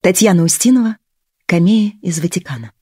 Татьяна Устинова, Камея из Ватикана.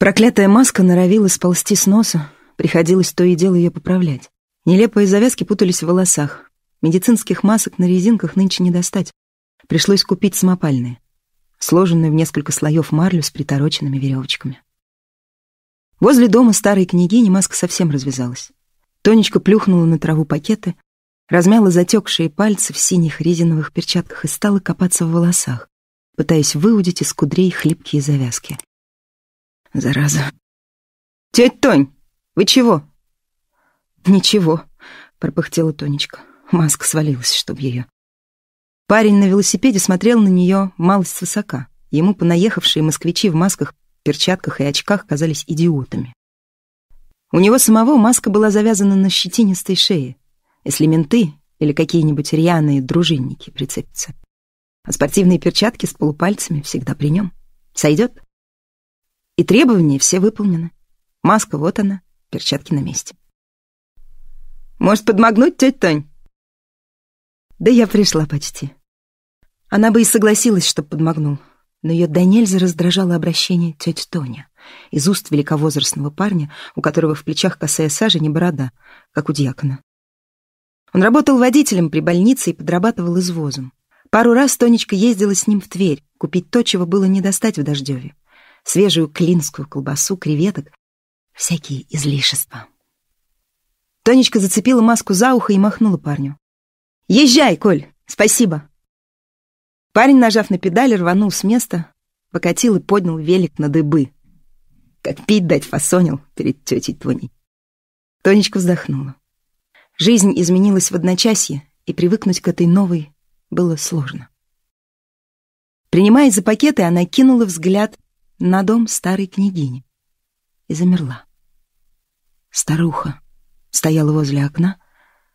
Проклятая маска норовила сползти с носа, приходилось то и дело ее поправлять. Нелепые завязки путались в волосах. Медицинских масок на резинках нынче не достать. Пришлось купить самопальные, сложенные в несколько слоев марлю с притороченными веревочками. Возле дома старой княгини маска совсем развязалась. Тонечка плюхнула на траву пакеты, размяла затекшие пальцы в синих резиновых перчатках и стала копаться в волосах, пытаясь выудить из кудрей хлипкие завязки. Зараза. «Тетя Тонь, вы чего?» «Ничего», — пропыхтела Тонечка. Маска свалилась, чтоб ее. Парень на велосипеде смотрел на нее малость свысока. Ему понаехавшие москвичи в масках, перчатках и очках казались идиотами. У него самого маска была завязана на щетинистой шее. Если менты или какие-нибудь рьяные дружинники прицепятся. А спортивные перчатки с полупальцами всегда при нем. Сойдет? И требования все выполнены. Маска вот она, перчатки на месте. «Может, подмогнуть, тетя Тань?» Да я пришла почти. Она бы и согласилась, что подмогнул, но ее до нельзя раздражало обращение тети Тоня из уст великовозрастного парня, у которого в плечах косая сажа не борода, как у дьякона. Он работал водителем при больнице и подрабатывал извозом. Пару раз Тонечка ездила с ним в Тверь купить то, чего было не достать в Дождеве свежую клинскую колбасу, креветок, всякие излишества. Тонечка зацепила маску за ухо и махнула парню. «Езжай, Коль! Спасибо!» Парень, нажав на педаль, рванул с места, покатил и поднял велик на дыбы. Как пить дать фасонил перед тетей Тоней. Тонечка вздохнула. Жизнь изменилась в одночасье, и привыкнуть к этой новой было сложно. Принимаясь за пакеты, она кинула взгляд на дом старой княгини и замерла. Старуха стояла возле окна,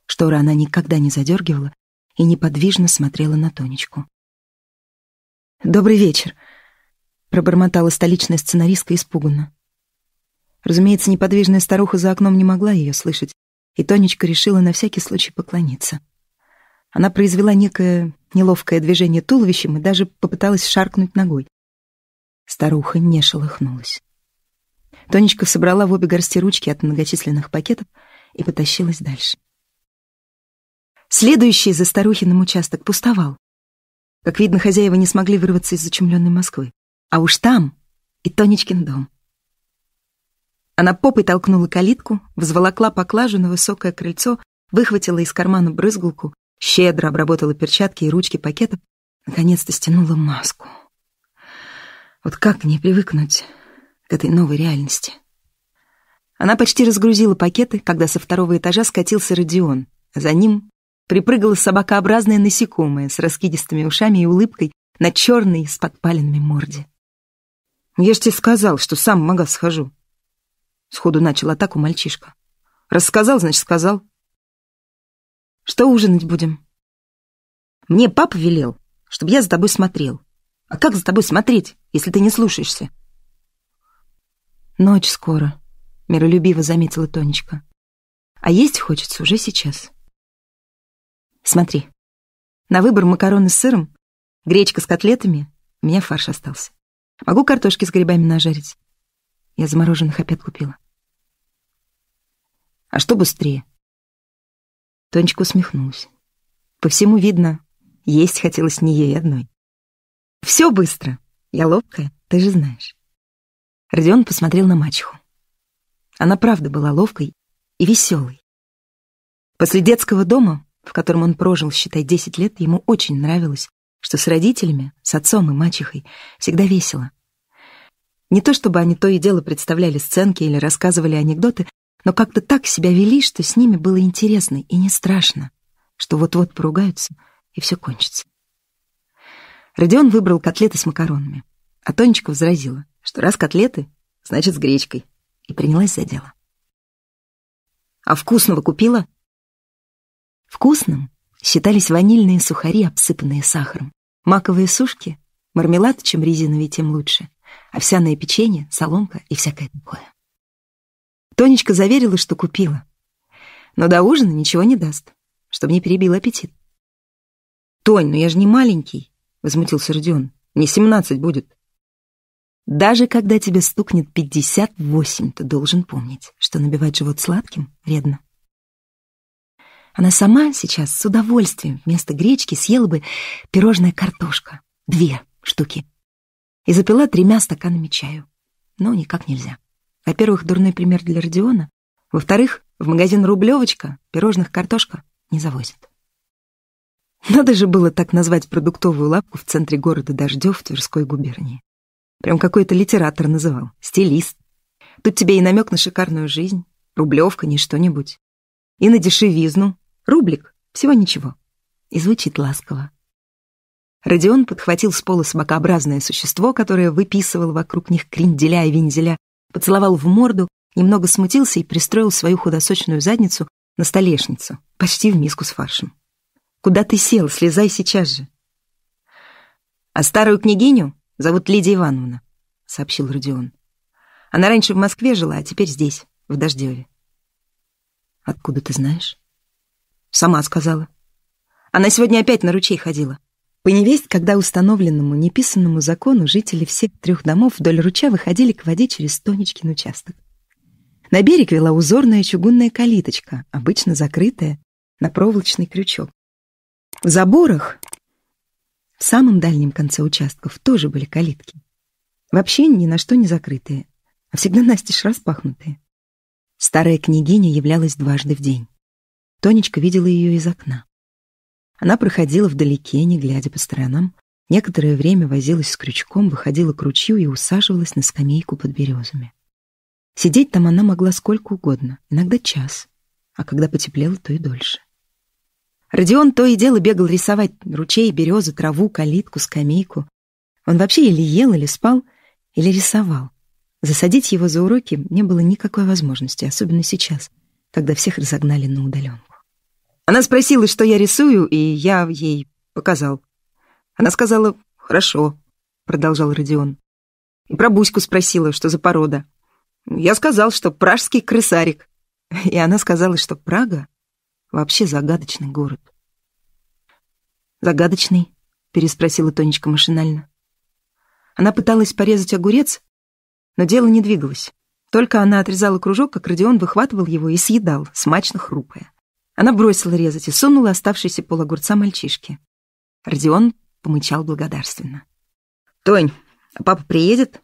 шторы она никогда не задергивала и неподвижно смотрела на Тонечку. «Добрый вечер!» — пробормотала столичная сценаристка испуганно. Разумеется, неподвижная старуха за окном не могла ее слышать, и Тонечка решила на всякий случай поклониться. Она произвела некое неловкое движение туловищем и даже попыталась шаркнуть ногой. Старуха не шелохнулась. Тонечка собрала в обе горсти ручки от многочисленных пакетов и потащилась дальше. Следующий за старухиным участок пустовал. Как видно, хозяева не смогли вырваться из зачумленной Москвы. А уж там и Тонечкин дом. Она попой толкнула калитку, взволокла поклажу на высокое крыльцо, выхватила из кармана брызгалку, щедро обработала перчатки и ручки пакетов, наконец-то стянула маску. Вот как мне привыкнуть к этой новой реальности? Она почти разгрузила пакеты, когда со второго этажа скатился Родион. А за ним припрыгало собакообразное насекомое с раскидистыми ушами и улыбкой на черной с подпаленными морде. «Я ж тебе сказал, что сам в магаз схожу». Сходу начал атаку мальчишка. «Рассказал, значит, сказал». «Что ужинать будем?» «Мне папа велел, чтобы я за тобой смотрел. А как за тобой смотреть, если ты не слушаешься?» «Ночь скоро», — миролюбиво заметила Тонечка. «А есть хочется уже сейчас». «Смотри, на выбор макароны с сыром, гречка с котлетами, у меня фарш остался. Могу картошки с грибами нажарить. Я замороженных опять купила». «А что быстрее?» Тонечка усмехнулась. По всему видно, есть хотелось не ей одной. Все быстро. Я ловкая, ты же знаешь. Родион посмотрел на мачеху. Она правда была ловкой и веселой. После детского дома, в котором он прожил, считай, 10 лет, ему очень нравилось, что с родителями, с отцом и мачехой всегда весело. Не то чтобы они то и дело представляли сценки или рассказывали анекдоты, но как-то так себя вели, что с ними было интересно и не страшно, что вот-вот поругаются и все кончится. Родион выбрал котлеты с макаронами, а Тонечка возразила, что раз котлеты, значит с гречкой, и принялась за дело. «А вкусного купила?» Вкусным считались ванильные сухари, обсыпанные сахаром, маковые сушки, мармелад, чем резиновый, тем лучше, овсяное печенье, соломка и всякое такое. Тонечка заверила, что купила, но до ужина ничего не даст, чтобы не перебил аппетит. «Тонь, ну я же не маленький», возмутился Родион. «Не семнадцать будет». «Даже когда тебе стукнет пятьдесят восемь, ты должен помнить, что набивать живот сладким вредно». Она сама сейчас с удовольствием вместо гречки съела бы пирожное картошка. Две штуки. И запила тремя стаканами чаю. Но никак нельзя. Во-первых, дурной пример для Родиона. Во-вторых, в магазин «Рублевочка» пирожных картошка не завозят. Надо же было так назвать продуктовую лапку в центре города Дождев Тверской губернии. Прям какой-то литератор называл, стилист. Тут тебе и намек на шикарную жизнь, рублевка, не что-нибудь. И на дешевизну, рублик, всего ничего. И звучит ласково. Родион подхватил с пола собакообразное существо, которое выписывало вокруг них кренделя и вензеля, поцеловал в морду, немного смутился и пристроил свою худосочную задницу на столешницу, почти в миску с фаршем. Куда ты сел? Слезай сейчас же. А старую княгиню зовут Лидия Ивановна, сообщил Родион. Она раньше в Москве жила, а теперь здесь, в Дождеве. Откуда ты знаешь? Сама сказала. Она сегодня опять на ручей ходила. По невесть, когда установленному неписанному закону жители всех трех домов вдоль ручья выходили к воде через Тонечкин участок. На берег вела узорная чугунная калиточка, обычно закрытая на проволочный крючок. В заборах в самом дальнем конце участков тоже были калитки. Вообще ни на что не закрытые, а всегда настежь распахнутые. Старая княгиня являлась дважды в день. Тонечка видела ее из окна. Она проходила вдалеке, не глядя по сторонам, некоторое время возилась с крючком, выходила к ручью и усаживалась на скамейку под березами. Сидеть там она могла сколько угодно, иногда час, а когда потеплело, то и дольше. Родион то и дело бегал рисовать ручей, березу, траву, калитку, скамейку. Он вообще или ел, или спал, или рисовал. Засадить его за уроки не было никакой возможности, особенно сейчас, когда всех разогнали на удаленку. Она спросила, что я рисую, и я ей показал. Она сказала «Хорошо», — продолжал Родион. И про Буську спросила, что за порода. Я сказал, что пражский крысарик. И она сказала, что Прага Вообще загадочный город. «Загадочный?» — переспросила Тонечка машинально. Она пыталась порезать огурец, но дело не двигалось. Только она отрезала кружок, как Родион выхватывал его и съедал, смачно хрупая. Она бросила резать и сунула оставшийся пол огурца мальчишке. Родион помычал благодарственно. «Тонь, а папа приедет?»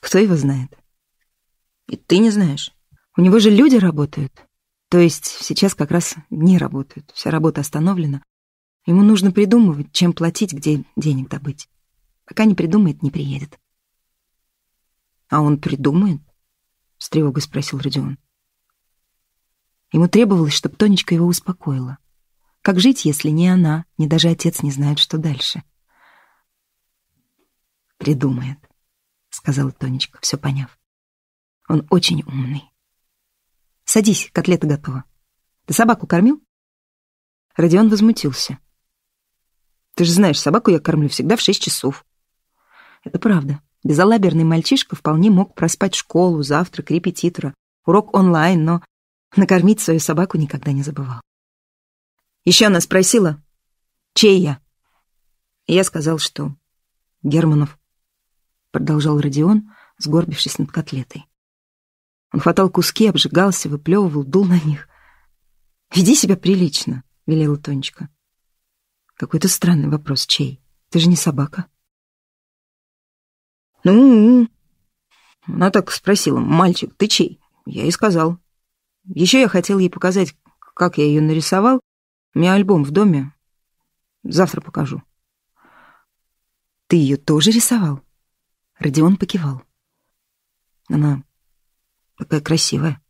«Кто его знает?» «И ты не знаешь. У него же люди работают». То есть сейчас как раз не работают, вся работа остановлена. Ему нужно придумывать, чем платить, где денег добыть. Пока не придумает, не приедет. «А он придумает?» — с тревогой спросил Родион. Ему требовалось, чтобы Тонечка его успокоила. Как жить, если ни она, ни даже отец не знают, что дальше? «Придумает», — сказала Тонечка, все поняв. «Он очень умный». Садись, котлета готова. Ты собаку кормил? Родион возмутился. Ты же знаешь, собаку я кормлю всегда в шесть часов. Это правда. Безалаберный мальчишка вполне мог проспать школу, завтрак, репетитора, урок онлайн, но накормить свою собаку никогда не забывал. Еще она спросила, чей я? я сказал, что Германов. Продолжал Родион, сгорбившись над котлетой. Он хватал куски, обжигался, выплевывал, дул на них. «Веди себя прилично», — велела Тонечка. «Какой-то странный вопрос, чей? Ты же не собака». «Ну...», ну». Она так спросила, «Мальчик, ты чей?» Я и сказал. Еще я хотел ей показать, как я ее нарисовал. У меня альбом в доме. Завтра покажу. «Ты ее тоже рисовал?» Родион покивал. Она Такая красивая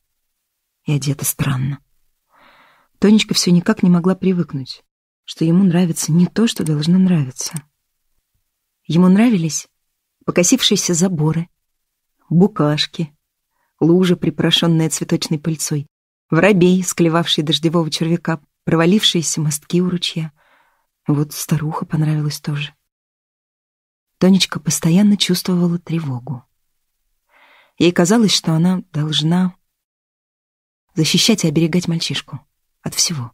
и одета странно. Тонечка все никак не могла привыкнуть, что ему нравится не то, что должно нравиться. Ему нравились покосившиеся заборы, букашки, лужа, припорошенная цветочной пыльцой, воробей, склевавший дождевого червяка, провалившиеся мостки у ручья. Вот старуха понравилась тоже. Тонечка постоянно чувствовала тревогу. Ей казалось, что она должна защищать и оберегать мальчишку от всего.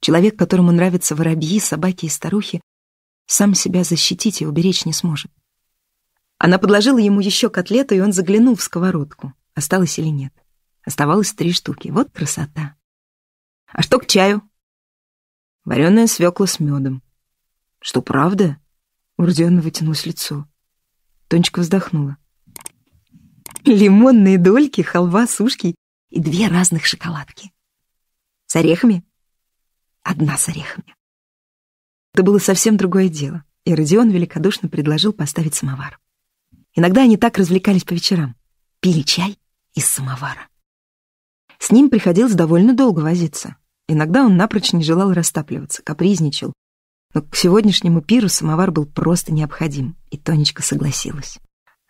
Человек, которому нравятся воробьи, собаки и старухи, сам себя защитить и уберечь не сможет. Она подложила ему еще котлету, и он заглянул в сковородку, осталось или нет. Оставалось три штуки. Вот красота. А что к чаю? Вареная свекла с медом. Что, правда? У Родиона вытянулось лицо. Тонечка вздохнула лимонные дольки, халва, сушки и две разных шоколадки. С орехами? Одна с орехами. Это было совсем другое дело, и Родион великодушно предложил поставить самовар. Иногда они так развлекались по вечерам. Пили чай из самовара. С ним приходилось довольно долго возиться. Иногда он напрочь не желал растапливаться, капризничал. Но к сегодняшнему пиру самовар был просто необходим, и Тонечка согласилась.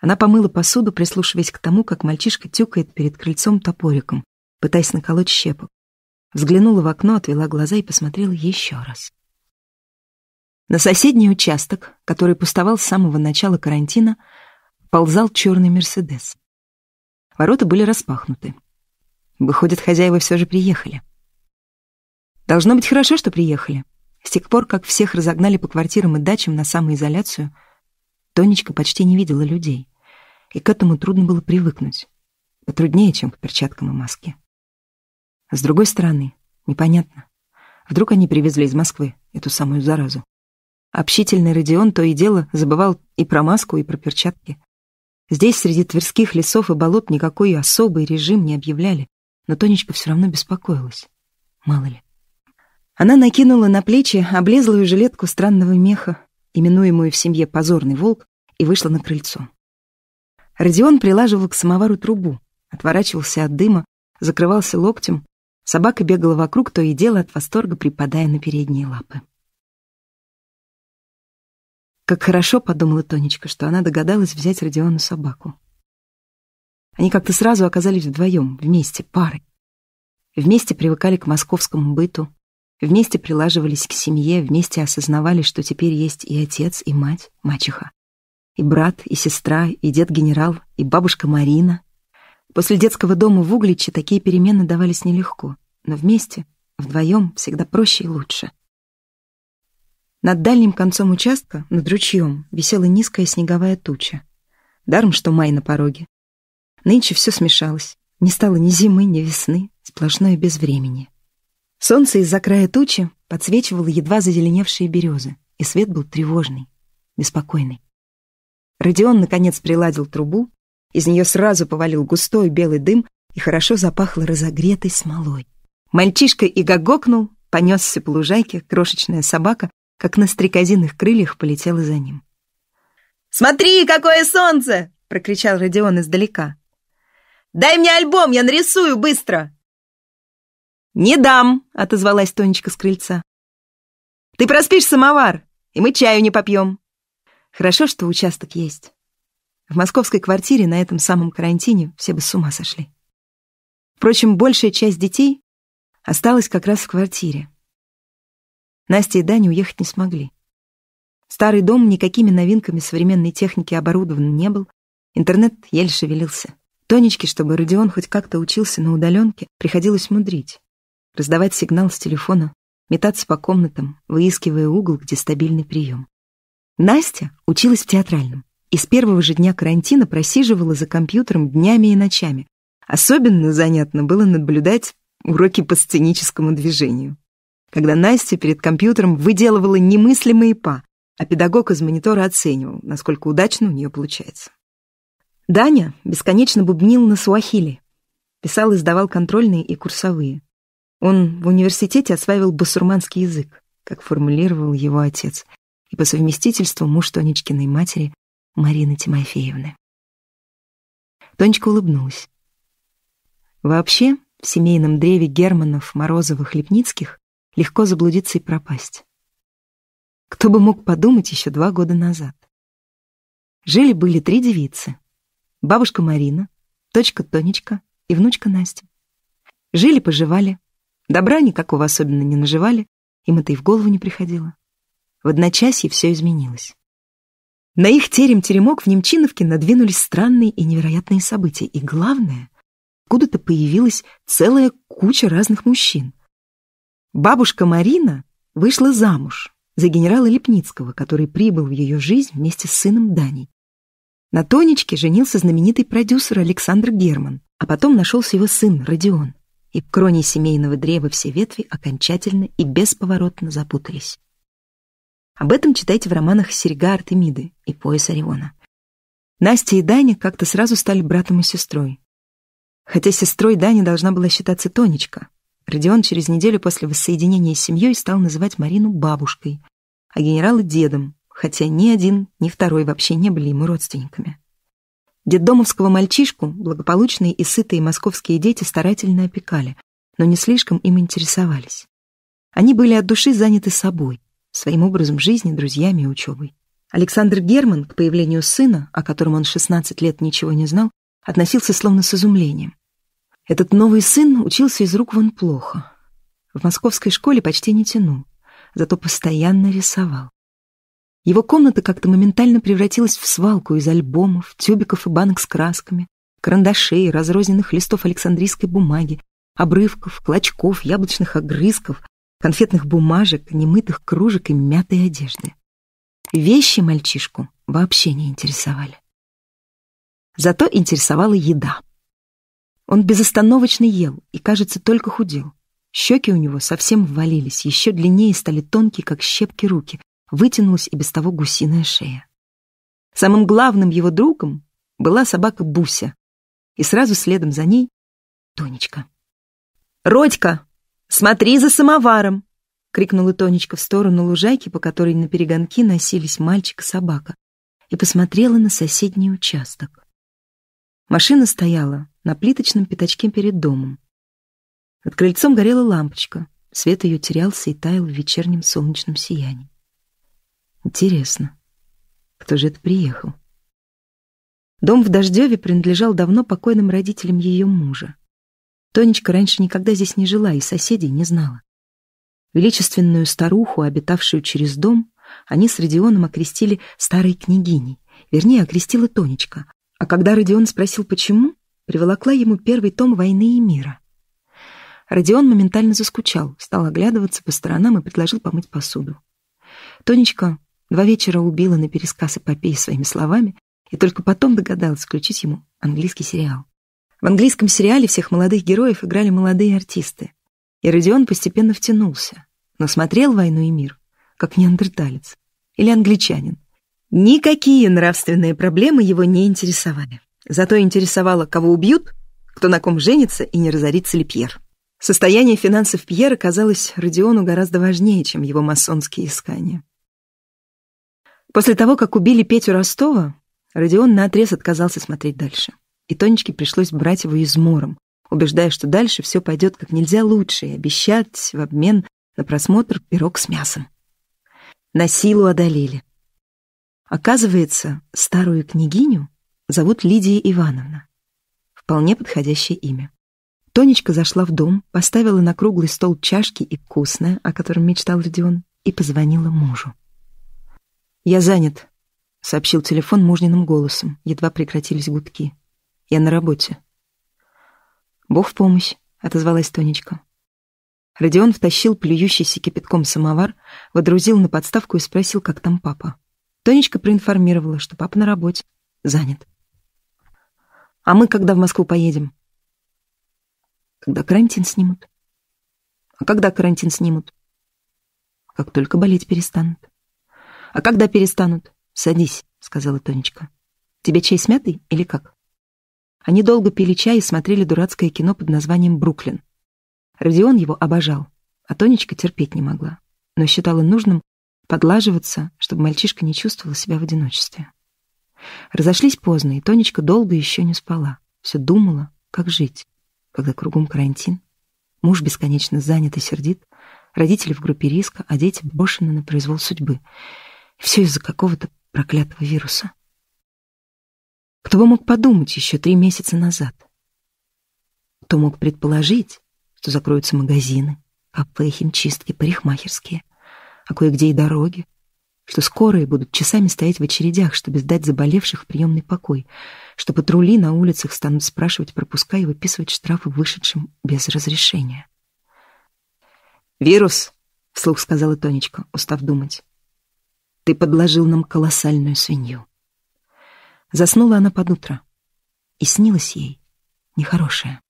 Она помыла посуду, прислушиваясь к тому, как мальчишка тюкает перед крыльцом топориком, пытаясь наколоть щепок. Взглянула в окно, отвела глаза и посмотрела еще раз. На соседний участок, который пустовал с самого начала карантина, ползал черный «Мерседес». Ворота были распахнуты. Выходит, хозяева все же приехали. Должно быть хорошо, что приехали. С тех пор, как всех разогнали по квартирам и дачам на самоизоляцию — Тонечка почти не видела людей, и к этому трудно было привыкнуть. Потруднее, чем к перчаткам и маске. А с другой стороны, непонятно. Вдруг они привезли из Москвы эту самую заразу. Общительный Родион то и дело забывал и про маску, и про перчатки. Здесь, среди тверских лесов и болот, никакой особый режим не объявляли, но Тонечка все равно беспокоилась. Мало ли. Она накинула на плечи облезлую жилетку странного меха, именуемую в семье «позорный волк», и вышла на крыльцо. Родион прилаживал к самовару трубу, отворачивался от дыма, закрывался локтем. Собака бегала вокруг, то и дело от восторга припадая на передние лапы. Как хорошо, подумала Тонечка, что она догадалась взять Родиону собаку. Они как-то сразу оказались вдвоем, вместе, парой. Вместе привыкали к московскому быту, Вместе прилаживались к семье, вместе осознавали, что теперь есть и отец, и мать, мачеха, и брат, и сестра, и дед-генерал, и бабушка Марина. После детского дома в Угличе такие перемены давались нелегко, но вместе, вдвоем, всегда проще и лучше. Над дальним концом участка, над ручьем, висела низкая снеговая туча. Даром, что май на пороге. Нынче все смешалось. Не стало ни зимы, ни весны, сплошное безвремение. Солнце из-за края тучи подсвечивало едва зазеленевшие березы, и свет был тревожный, беспокойный. Родион, наконец, приладил трубу, из нее сразу повалил густой белый дым и хорошо запахло разогретой смолой. Мальчишка и гогокнул, понесся по лужайке, крошечная собака, как на стрекозиных крыльях, полетела за ним. «Смотри, какое солнце!» — прокричал Родион издалека. «Дай мне альбом, я нарисую быстро!» «Не дам!» — отозвалась Тонечка с крыльца. «Ты проспишь самовар, и мы чаю не попьем!» Хорошо, что участок есть. В московской квартире на этом самом карантине все бы с ума сошли. Впрочем, большая часть детей осталась как раз в квартире. Настя и Даня уехать не смогли. Старый дом никакими новинками современной техники оборудован не был, интернет еле шевелился. Тонечке, чтобы Родион хоть как-то учился на удаленке, приходилось мудрить раздавать сигнал с телефона, метаться по комнатам, выискивая угол, где стабильный прием. Настя училась в театральном и с первого же дня карантина просиживала за компьютером днями и ночами. Особенно занятно было наблюдать уроки по сценическому движению. Когда Настя перед компьютером выделывала немыслимые па, а педагог из монитора оценивал, насколько удачно у нее получается. Даня бесконечно бубнил на суахили, писал и сдавал контрольные и курсовые. Он в университете осваивал басурманский язык, как формулировал его отец, и по совместительству муж Тонечкиной матери Марины Тимофеевны. Тонечка улыбнулась. Вообще, в семейном древе Германов, Морозовых, Лепницких легко заблудиться и пропасть. Кто бы мог подумать еще два года назад. Жили-были три девицы. Бабушка Марина, точка Тонечка и внучка Настя. Жили-поживали, Добра никакого особенно не наживали, им это и в голову не приходило. В одночасье все изменилось. На их терем-теремок в Немчиновке надвинулись странные и невероятные события. И главное, откуда-то появилась целая куча разных мужчин. Бабушка Марина вышла замуж за генерала Лепницкого, который прибыл в ее жизнь вместе с сыном Даней. На Тонечке женился знаменитый продюсер Александр Герман, а потом нашелся его сын Родион и в кроне семейного древа все ветви окончательно и бесповоротно запутались. Об этом читайте в романах «Серега Артемиды» и «Пояс Ориона». Настя и Даня как-то сразу стали братом и сестрой. Хотя сестрой Дани должна была считаться Тонечка. Родион через неделю после воссоединения с семьей стал называть Марину бабушкой, а генерала — дедом, хотя ни один, ни второй вообще не были ему родственниками. Детдомовского мальчишку благополучные и сытые московские дети старательно опекали, но не слишком им интересовались. Они были от души заняты собой, своим образом жизни, друзьями и учебой. Александр Герман к появлению сына, о котором он 16 лет ничего не знал, относился словно с изумлением. Этот новый сын учился из рук вон плохо. В московской школе почти не тянул, зато постоянно рисовал. Его комната как-то моментально превратилась в свалку из альбомов, тюбиков и банок с красками, карандашей, разрозненных листов александрийской бумаги, обрывков, клочков, яблочных огрызков, конфетных бумажек, немытых кружек и мятой одежды. Вещи мальчишку вообще не интересовали. Зато интересовала еда. Он безостановочно ел и, кажется, только худел. Щеки у него совсем ввалились, еще длиннее стали тонкие, как щепки руки, вытянулась и без того гусиная шея. Самым главным его другом была собака Буся, и сразу следом за ней Тонечка. «Родька, смотри за самоваром!» — крикнула Тонечка в сторону лужайки, по которой на перегонки носились мальчик и собака, и посмотрела на соседний участок. Машина стояла на плиточном пятачке перед домом. Над крыльцом горела лампочка, свет ее терялся и таял в вечернем солнечном сиянии. Интересно, кто же это приехал? Дом в Дождеве принадлежал давно покойным родителям ее мужа. Тонечка раньше никогда здесь не жила и соседей не знала. Величественную старуху, обитавшую через дом, они с Родионом окрестили старой княгиней, вернее, окрестила Тонечка. А когда Родион спросил, почему, приволокла ему первый том «Войны и мира». Родион моментально заскучал, стал оглядываться по сторонам и предложил помыть посуду. Тонечка Два вечера убила на пересказ эпопеи своими словами и только потом догадалась включить ему английский сериал. В английском сериале всех молодых героев играли молодые артисты. И Родион постепенно втянулся, но смотрел «Войну и мир» как неандерталец или англичанин. Никакие нравственные проблемы его не интересовали. Зато интересовало, кого убьют, кто на ком женится и не разорится ли Пьер. Состояние финансов Пьера казалось Родиону гораздо важнее, чем его масонские искания. После того, как убили Петю Ростова, Родион наотрез отказался смотреть дальше. И Тонечке пришлось брать его измором, убеждая, что дальше все пойдет как нельзя лучше, и обещать в обмен на просмотр пирог с мясом. На силу одолели. Оказывается, старую княгиню зовут Лидия Ивановна. Вполне подходящее имя. Тонечка зашла в дом, поставила на круглый стол чашки и вкусное, о котором мечтал Родион, и позвонила мужу. «Я занят», — сообщил телефон мужниным голосом. Едва прекратились гудки. «Я на работе». «Бог в помощь», — отозвалась Тонечка. Родион втащил плюющийся кипятком самовар, водрузил на подставку и спросил, как там папа. Тонечка проинформировала, что папа на работе, занят. «А мы когда в Москву поедем?» «Когда карантин снимут». «А когда карантин снимут?» «Как только болеть перестанут». А когда перестанут? Садись, сказала Тонечка. Тебе чай с мятой или как? Они долго пили чай и смотрели дурацкое кино под названием «Бруклин». Родион его обожал, а Тонечка терпеть не могла, но считала нужным подлаживаться, чтобы мальчишка не чувствовал себя в одиночестве. Разошлись поздно, и Тонечка долго еще не спала. Все думала, как жить, когда кругом карантин. Муж бесконечно занят и сердит, родители в группе риска, а дети брошены на произвол судьбы — и все из-за какого-то проклятого вируса. Кто бы мог подумать еще три месяца назад? Кто мог предположить, что закроются магазины, кафе, химчистки, парикмахерские, а кое-где и дороги, что скорые будут часами стоять в очередях, чтобы сдать заболевших в приемный покой, что патрули на улицах станут спрашивать пропуска и выписывать штрафы вышедшим без разрешения. «Вирус!» — вслух сказала Тонечка, устав думать. Ты подложил нам колоссальную свинью. Заснула она под утро. И снилась ей нехорошее.